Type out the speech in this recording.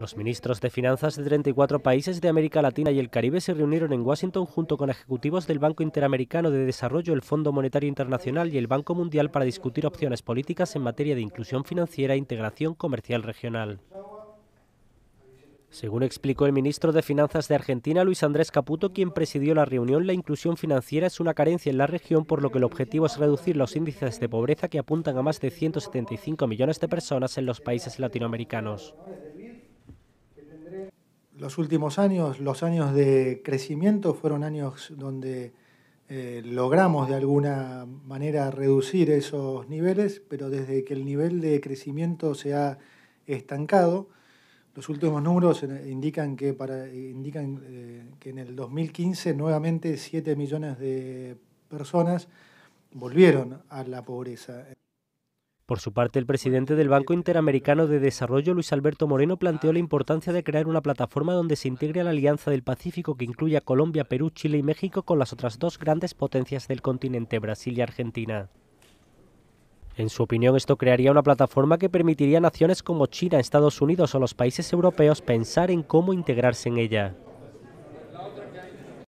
Los ministros de Finanzas de 34 países de América Latina y el Caribe se reunieron en Washington junto con ejecutivos del Banco Interamericano de Desarrollo, el Fondo Monetario Internacional y el Banco Mundial para discutir opciones políticas en materia de inclusión financiera e integración comercial regional. Según explicó el ministro de Finanzas de Argentina, Luis Andrés Caputo, quien presidió la reunión, la inclusión financiera es una carencia en la región, por lo que el objetivo es reducir los índices de pobreza que apuntan a más de 175 millones de personas en los países latinoamericanos. Los últimos años, los años de crecimiento, fueron años donde eh, logramos de alguna manera reducir esos niveles, pero desde que el nivel de crecimiento se ha estancado, los últimos números eh, indican que, para, indican, eh, que en el 2015 nuevamente 7 millones de personas volvieron a la pobreza. Por su parte, el presidente del Banco Interamericano de Desarrollo, Luis Alberto Moreno, planteó la importancia de crear una plataforma donde se integre la Alianza del Pacífico que incluya Colombia, Perú, Chile y México con las otras dos grandes potencias del continente, Brasil y Argentina. En su opinión, esto crearía una plataforma que permitiría a naciones como China, Estados Unidos o los países europeos pensar en cómo integrarse en ella.